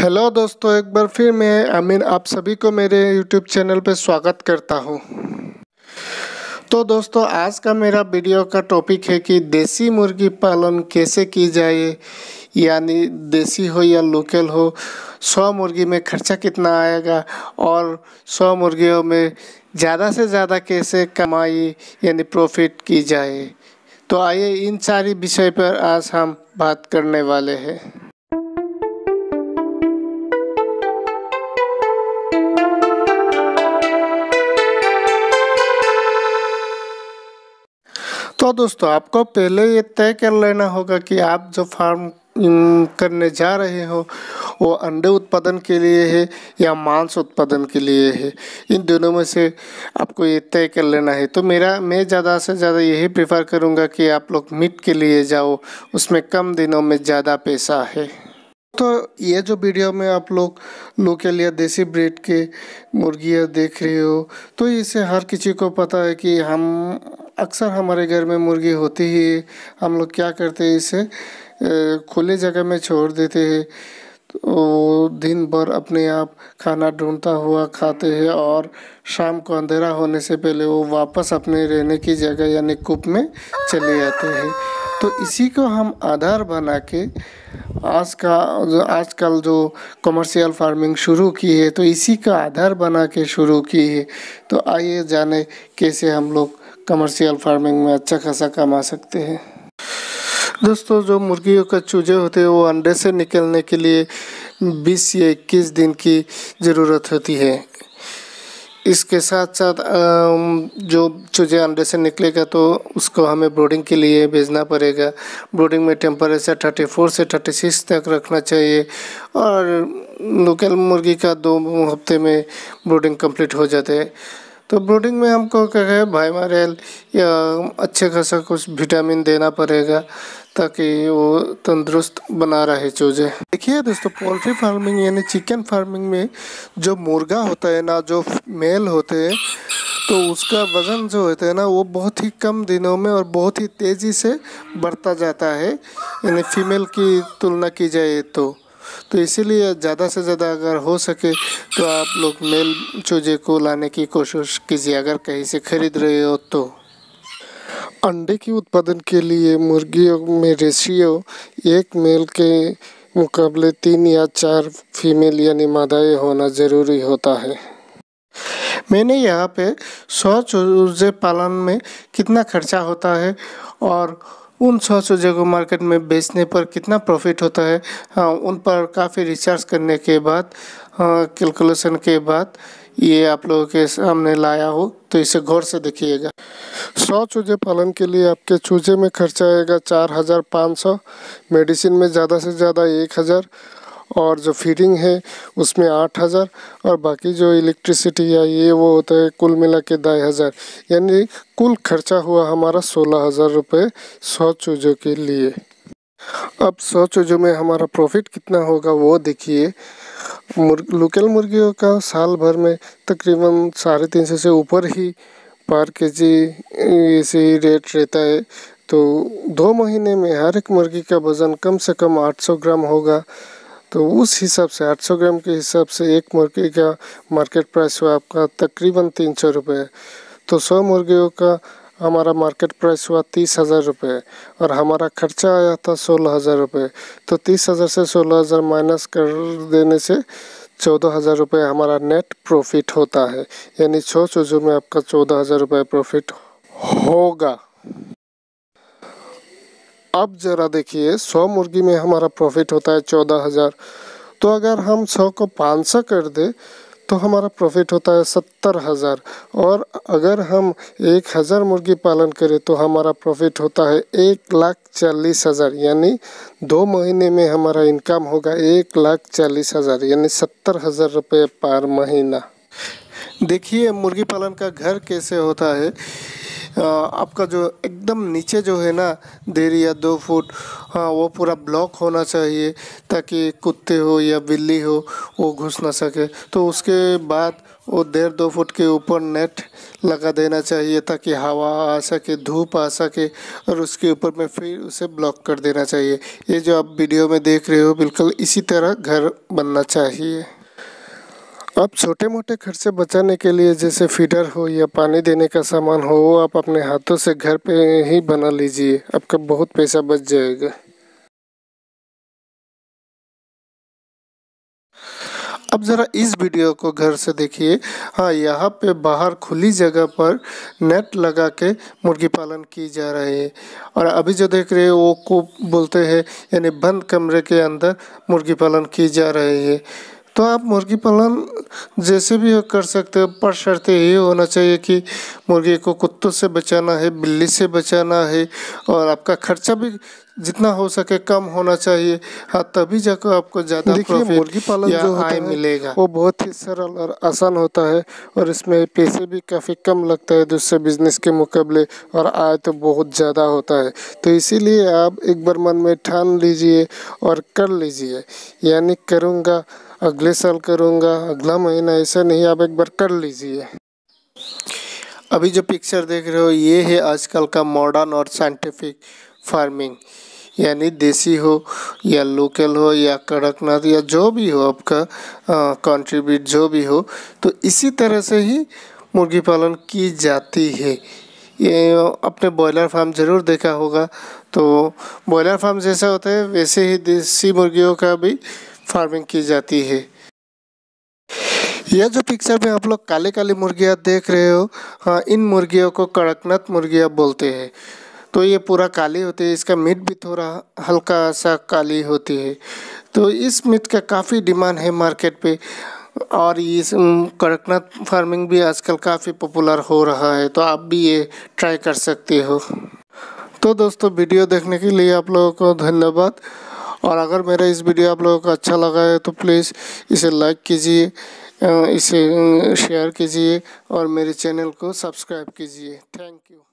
hello दोस्तों एक बार फिर मैं आमिर आप सभी को मेरे यूट्यूब चैनल पर स्वागत करता हूँ तो दोस्तों आज का मेरा वीडियो का टॉपिक है कि देसी मुर्गी पालन कैसे की जाए यानी देसी हो या लोकल हो सौ मुर्गी में खर्चा कितना आएगा और सौ मुर्गियों में ज़्यादा से ज़्यादा कैसे कमाई यानी प्रॉफिट की जाए तो आइए इन सारी विषय पर आज हम बात करने वाले हैं तो दोस्तों आपको पहले ये तय कर लेना होगा कि आप जो फार्म करने जा रहे हो वो अंडे उत्पादन के लिए है या मांस उत्पादन के लिए है इन दोनों में से आपको ये तय कर लेना है तो मेरा मैं ज़्यादा से ज़्यादा यही प्रेफर करूँगा कि आप लोग मीट के लिए जाओ उसमें कम दिनों में ज़्यादा पैसा है तो ये जो वीडियो में आप लोग लोकल या देसी ब्रीड के मुर्गियाँ देख रहे हो तो इसे हर किसी को पता है कि हम अक्सर हमारे घर में मुर्गी होती ही है हम लोग क्या करते हैं इसे खुले जगह में छोड़ देते हैं तो दिन भर अपने आप खाना ढूंढता हुआ खाते हैं और शाम को अंधेरा होने से पहले वो वापस अपने रहने की जगह यानी कुप में चले जाते हैं तो इसी को हम आधार बना के आज का जो आजकल जो कमर्शियल फार्मिंग शुरू की है तो इसी का आधार बना के शुरू की है तो आइए जाने कैसे हम लोग कमर्शियल फार्मिंग में अच्छा खासा कमा सकते हैं दोस्तों जो मुर्गियों के चूजे होते हैं वो अंडे से निकलने के लिए 20 या इक्कीस दिन की ज़रूरत होती है इसके साथ साथ जो चूजे अंडे से निकलेगा तो उसको हमें ब्रोडिंग के लिए भेजना पड़ेगा ब्रोडिंग में टेम्परेचर 34 से 36 तक रखना चाहिए और लोकल मुर्गी का दो हफ्ते में ब्रोडिंग कंप्लीट हो जाता है तो ब्रूडिंग में हमको क्या है भाईमारेल या अच्छे खासा कुछ विटामिन देना पड़ेगा ताकि वो तंदुरुस्त बना रहे चूजे देखिए दोस्तों पोल्ट्री फार्मिंग यानी चिकन फार्मिंग में जो मुर्गा होता है ना जो मेल होते हैं तो उसका वज़न जो होता है ना वो बहुत ही कम दिनों में और बहुत ही तेज़ी से बढ़ता जाता है यानी फीमेल की तुलना की जाए तो तो इसीलिए ज़्यादा से ज़्यादा अगर हो सके तो आप लोग मेल चूजे को लाने की कोशिश कीजिए अगर कहीं से खरीद रहे हो तो अंडे के उत्पादन के लिए मुर्गियों में रेशियो एक मेल के मुकाबले तीन या चार फीमेल यानी मादाएँ होना ज़रूरी होता है मैंने यहाँ पे सौ चूजे पालन में कितना खर्चा होता है और उन सौ जगह को मार्केट में बेचने पर कितना प्रॉफिट होता है हाँ उन पर काफ़ी रिसर्च करने के बाद कैलकुलेशन हाँ, के बाद ये आप लोगों के सामने लाया हो तो इसे गौर से देखिएगा सौ चूजे पालन के लिए आपके चूजे में खर्चा आएगा चार हज़ार पाँच सौ मेडिसिन में ज़्यादा से ज़्यादा एक हज़ार और जो फीडिंग है उसमें आठ हज़ार और बाकी जो इलेक्ट्रिसिटी या ये वो होता है कुल मिला के ढाई हज़ार यानी कुल खर्चा हुआ हमारा सोलह हज़ार रुपये सौ चूजों के लिए अब सौ चूजों में हमारा प्रॉफिट कितना होगा वो देखिए मुर्ग लोकल मुर्गियों का साल भर में तकरीबन साढ़े तीन सौ से ऊपर ही पर के जी ही रेट रहता है तो दो महीने में हर एक मुर्गी का वज़न कम से कम आठ सौ ग्राम होगा तो उस हिसाब से 800 ग्राम के हिसाब से एक मुर्गी का मार्केट प्राइस हुआ आपका तकरीबन तीन सौ रुपये तो सौ मुर्गियों का हमारा मार्केट प्राइस हुआ तीस हज़ार रुपये और हमारा खर्चा आया था सोलह हज़ार रुपये तो तीस हज़ार से सोलह हज़ार माइनस कर देने से चौदह हज़ार रुपये हमारा नेट प्रॉफिट होता है यानी छः चूजों में आपका चौदह हज़ार रुपये प्रॉफिट होगा अब ज़रा देखिए सौ मुर्गी में हमारा प्रॉफिट होता है चौदह हज़ार तो अगर हम सौ को पाँच सौ कर दे तो हमारा प्रॉफिट होता है सत्तर हज़ार और अगर हम एक हज़ार मुर्गी पालन करें तो हमारा प्रॉफिट होता है एक लाख चालीस हज़ार यानी दो महीने में हमारा इनकम होगा एक लाख चालीस हज़ार यानी सत्तर हज़ार रुपये पर महीना देखिए मुर्गी पालन का घर कैसे होता है आपका जो एकदम नीचे जो है ना देर या दो फुट वो पूरा ब्लॉक होना चाहिए ताकि कुत्ते हो या बिल्ली हो वो घुस ना सके तो उसके बाद वो डेढ़ दो फुट के ऊपर नेट लगा देना चाहिए ताकि हवा आ सके धूप आ सके और उसके ऊपर में फिर उसे ब्लॉक कर देना चाहिए ये जो आप वीडियो में देख रहे हो बिल्कुल इसी तरह घर बनना चाहिए आप छोटे मोटे खर्चे बचाने के लिए जैसे फीडर हो या पानी देने का सामान हो वो आप अपने हाथों से घर पे ही बना लीजिए आपका बहुत पैसा बच जाएगा अब ज़रा इस वीडियो को घर से देखिए हाँ यहाँ पे बाहर खुली जगह पर नेट लगा के मुर्गी पालन की जा रही है और अभी जो देख रहे हैं वो को बोलते हैं यानी बंद कमरे के अंदर मुर्गी पालन की जा रही है तो आप मुर्गी पालन जैसे भी हो कर सकते हो पर शर्त ये होना चाहिए कि मुर्गी को कुत्तों से बचाना है बिल्ली से बचाना है और आपका खर्चा भी जितना हो सके कम होना चाहिए हाँ तभी जाकर आपको ज़्यादा देखिए मुर्गी पालन जो होता है मिलेगा वो बहुत ही सरल और आसान होता है और इसमें पैसे भी काफ़ी कम लगता है दूसरे बिजनेस के मुकाबले और आय तो बहुत ज़्यादा होता है तो इसीलिए आप एक बार मन में ठान लीजिए और कर लीजिए यानी करूँगा अगले साल करूँगा अगला महीना ऐसा नहीं आप एक बार कर लीजिए अभी जो पिक्चर देख रहे हो ये है आजकल का मॉडर्न और साइंटिफिक फार्मिंग यानी देसी हो या लोकल हो या कड़कनाथ या जो भी हो आपका कंट्रीब्यूट जो भी हो तो इसी तरह से ही मुर्गी पालन की जाती है ये अपने बॉयलर फार्म ज़रूर देखा होगा तो बॉयलर फार्म जैसा होता है वैसे ही देसी मुर्गियों का भी फार्मिंग की जाती है यह जो पिक्चर में आप लोग काले काले मुर्गियाँ देख रहे हो हाँ इन मुर्गियों को कड़कनाथ मुर्गियाँ बोलते हैं तो ये पूरा काली होती है इसका मीट भी थोड़ा हल्का सा काली होती है तो इस मीट का काफ़ी डिमांड है मार्केट पे और इस कड़कनाथ फार्मिंग भी आजकल काफ़ी पॉपुलर हो रहा है तो आप भी ये ट्राई कर सकते हो तो दोस्तों वीडियो देखने के लिए आप लोगों को धन्यवाद और अगर मेरा इस वीडियो आप लोगों को अच्छा लगा है तो प्लीज़ इसे लाइक कीजिए इसे शेयर कीजिए और मेरे चैनल को सब्सक्राइब कीजिए थैंक यू